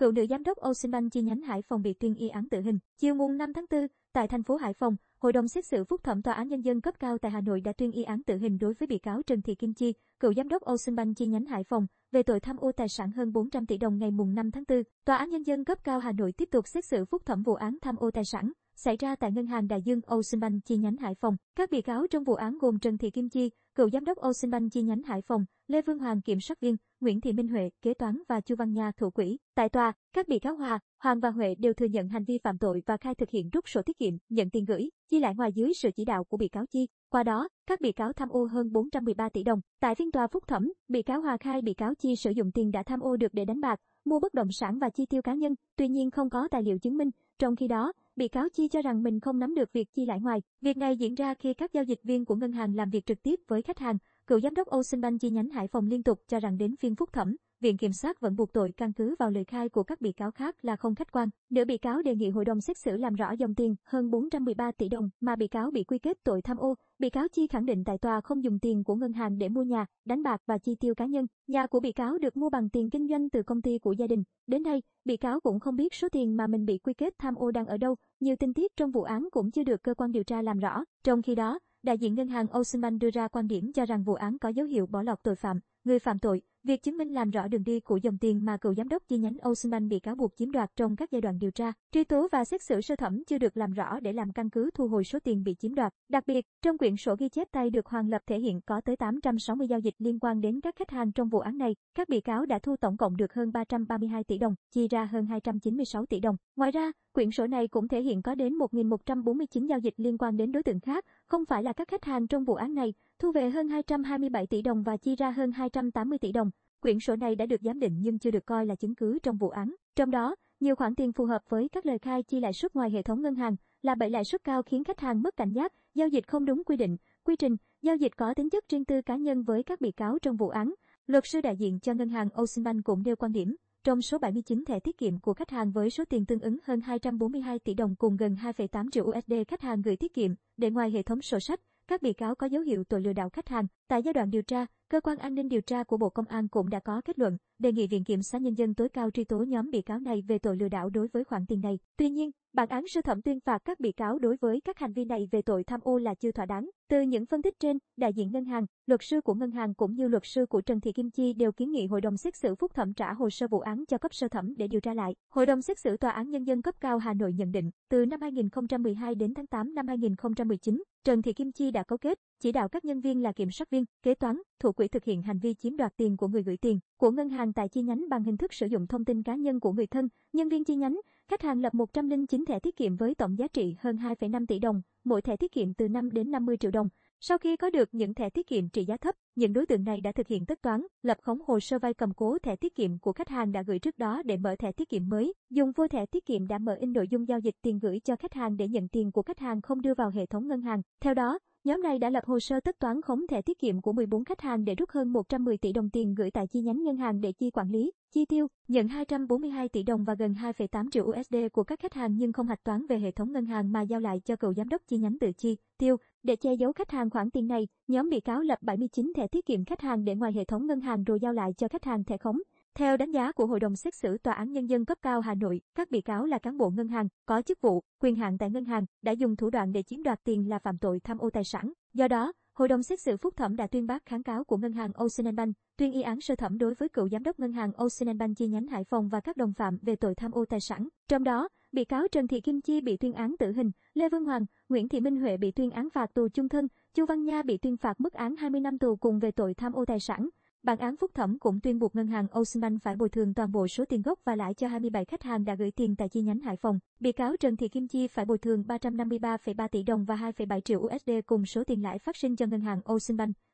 Cựu nữ giám đốc Ocean Bank chi nhánh Hải Phòng bị tuyên y án tử hình. Chiều mùng 5 tháng 4, tại thành phố Hải Phòng, Hội đồng xét xử phúc thẩm tòa án nhân dân cấp cao tại Hà Nội đã tuyên y án tử hình đối với bị cáo Trần Thị Kim Chi, cựu giám đốc Ocean Bank chi nhánh Hải Phòng về tội tham ô tài sản hơn 400 tỷ đồng ngày mùng 5 tháng 4. Tòa án nhân dân cấp cao Hà Nội tiếp tục xét xử phúc thẩm vụ án tham ô tài sản xảy ra tại ngân hàng Đại Dương Ocean Bank chi nhánh Hải Phòng. Các bị cáo trong vụ án gồm Trần Thị Kim Chi, cựu giám đốc Ocean Bank chi nhánh Hải Phòng, Lê Vương Hoàng kiểm soát viên, Nguyễn Thị Minh Huệ kế toán và Chu Văn Nha thủ quỹ. Tại tòa, các bị cáo Hòa, Hoàng và Huệ đều thừa nhận hành vi phạm tội và khai thực hiện rút sổ tiết kiệm, nhận tiền gửi, chi lại ngoài dưới sự chỉ đạo của bị cáo Chi. Qua đó, các bị cáo tham ô hơn 413 tỷ đồng. Tại phiên tòa phúc thẩm, bị cáo Hòa khai bị cáo Chi sử dụng tiền đã tham ô được để đánh bạc, mua bất động sản và chi tiêu cá nhân, tuy nhiên không có tài liệu chứng minh. Trong khi đó, Bị cáo Chi cho rằng mình không nắm được việc chi lãi ngoài. Việc này diễn ra khi các giao dịch viên của ngân hàng làm việc trực tiếp với khách hàng. Cựu giám đốc Ocean Bank chi nhánh Hải Phòng liên tục cho rằng đến phiên phúc thẩm, Viện Kiểm sát vẫn buộc tội căn cứ vào lời khai của các bị cáo khác là không khách quan. Nữ bị cáo đề nghị hội đồng xét xử làm rõ dòng tiền hơn 413 tỷ đồng mà bị cáo bị quy kết tội tham ô. Bị cáo Chi khẳng định tại tòa không dùng tiền của ngân hàng để mua nhà, đánh bạc và chi tiêu cá nhân. Nhà của bị cáo được mua bằng tiền kinh doanh từ công ty của gia đình. Đến nay, bị cáo cũng không biết số tiền mà mình bị quy kết tham ô đang ở đâu. Nhiều tình tiết trong vụ án cũng chưa được cơ quan điều tra làm rõ. Trong khi đó, đại diện ngân hàng Ocean Bank đưa ra quan điểm cho rằng vụ án có dấu hiệu bỏ lọt tội phạm, người phạm tội Việc chứng minh làm rõ đường đi của dòng tiền mà cựu giám đốc chi nhánh Ocean bị cáo buộc chiếm đoạt trong các giai đoạn điều tra, truy tố và xét xử sơ thẩm chưa được làm rõ để làm căn cứ thu hồi số tiền bị chiếm đoạt. Đặc biệt, trong quyển sổ ghi chép tay được hoàn Lập thể hiện có tới 860 giao dịch liên quan đến các khách hàng trong vụ án này. Các bị cáo đã thu tổng cộng được hơn 332 tỷ đồng, chi ra hơn 296 tỷ đồng. Ngoài ra, quyển sổ này cũng thể hiện có đến 1.149 giao dịch liên quan đến đối tượng khác, không phải là các khách hàng trong vụ án này, thu về hơn 227 tỷ đồng và chi ra hơn 280 tỷ đồng. Quyển sổ này đã được giám định nhưng chưa được coi là chứng cứ trong vụ án. Trong đó, nhiều khoản tiền phù hợp với các lời khai chi lãi suất ngoài hệ thống ngân hàng là bảy lãi suất cao khiến khách hàng mất cảnh giác, giao dịch không đúng quy định, quy trình, giao dịch có tính chất riêng tư cá nhân với các bị cáo trong vụ án. Luật sư đại diện cho ngân hàng Ocean Bank cũng nêu quan điểm, trong số 79 thẻ tiết kiệm của khách hàng với số tiền tương ứng hơn 242 tỷ đồng cùng gần 2,8 triệu USD khách hàng gửi tiết kiệm, để ngoài hệ thống sổ sách, các bị cáo có dấu hiệu tội lừa đảo khách hàng. Tại giai đoạn điều tra, Cơ quan an ninh điều tra của Bộ Công an cũng đã có kết luận, đề nghị Viện Kiểm sát Nhân dân tối cao truy tố nhóm bị cáo này về tội lừa đảo đối với khoản tiền này. Tuy nhiên, bản án sơ thẩm tuyên phạt các bị cáo đối với các hành vi này về tội tham ô là chưa thỏa đáng. Từ những phân tích trên, đại diện ngân hàng, luật sư của ngân hàng cũng như luật sư của Trần Thị Kim Chi đều kiến nghị hội đồng xét xử phúc thẩm trả hồ sơ vụ án cho cấp sơ thẩm để điều tra lại. Hội đồng xét xử tòa án nhân dân cấp cao Hà Nội nhận định, từ năm 2012 đến tháng 8 năm 2019, Trần Thị Kim Chi đã cấu kết chỉ đạo các nhân viên là kiểm soát viên, kế toán, thủ quỹ thực hiện hành vi chiếm đoạt tiền của người gửi tiền của ngân hàng tại chi nhánh bằng hình thức sử dụng thông tin cá nhân của người thân, nhân viên chi nhánh, khách hàng lập 109 thẻ tiết kiệm với tổng giá trị hơn 2,5 tỷ đồng, mỗi thẻ tiết kiệm từ 5 đến 50 triệu đồng. Sau khi có được những thẻ tiết kiệm trị giá thấp, những đối tượng này đã thực hiện tất toán, lập khống hồ sơ vay cầm cố thẻ tiết kiệm của khách hàng đã gửi trước đó để mở thẻ tiết kiệm mới, dùng vô thẻ tiết kiệm đã mở in nội dung giao dịch tiền gửi cho khách hàng để nhận tiền của khách hàng không đưa vào hệ thống ngân hàng. Theo đó, Nhóm này đã lập hồ sơ tất toán khống thẻ tiết kiệm của 14 khách hàng để rút hơn 110 tỷ đồng tiền gửi tại chi nhánh ngân hàng để chi quản lý, chi tiêu, nhận 242 tỷ đồng và gần 2,8 triệu USD của các khách hàng nhưng không hạch toán về hệ thống ngân hàng mà giao lại cho cựu giám đốc chi nhánh tự chi, tiêu. Để che giấu khách hàng khoản tiền này, nhóm bị cáo lập 79 thẻ tiết kiệm khách hàng để ngoài hệ thống ngân hàng rồi giao lại cho khách hàng thẻ khống. Theo đánh giá của Hội đồng xét xử Tòa án Nhân dân cấp cao Hà Nội, các bị cáo là cán bộ ngân hàng, có chức vụ, quyền hạn tại ngân hàng, đã dùng thủ đoạn để chiếm đoạt tiền là phạm tội tham ô tài sản. Do đó, Hội đồng xét xử phúc thẩm đã tuyên bác kháng cáo của ngân hàng Ocean Bank, tuyên y án sơ thẩm đối với cựu giám đốc ngân hàng Ocean Bank chi nhánh Hải Phòng và các đồng phạm về tội tham ô tài sản. Trong đó, bị cáo Trần Thị Kim Chi bị tuyên án tử hình, Lê Vương Hoàng, Nguyễn Thị Minh Huệ bị tuyên án phạt tù chung thân, Chu Văn Nha bị tuyên phạt mức án 20 năm tù cùng về tội tham ô tài sản. Bản án phúc thẩm cũng tuyên buộc ngân hàng Oceanbank phải bồi thường toàn bộ số tiền gốc và lãi cho 27 khách hàng đã gửi tiền tại chi nhánh Hải Phòng. Bị cáo Trần Thị Kim Chi phải bồi thường 353,3 tỷ đồng và 2,7 triệu USD cùng số tiền lãi phát sinh cho ngân hàng Oceanbank.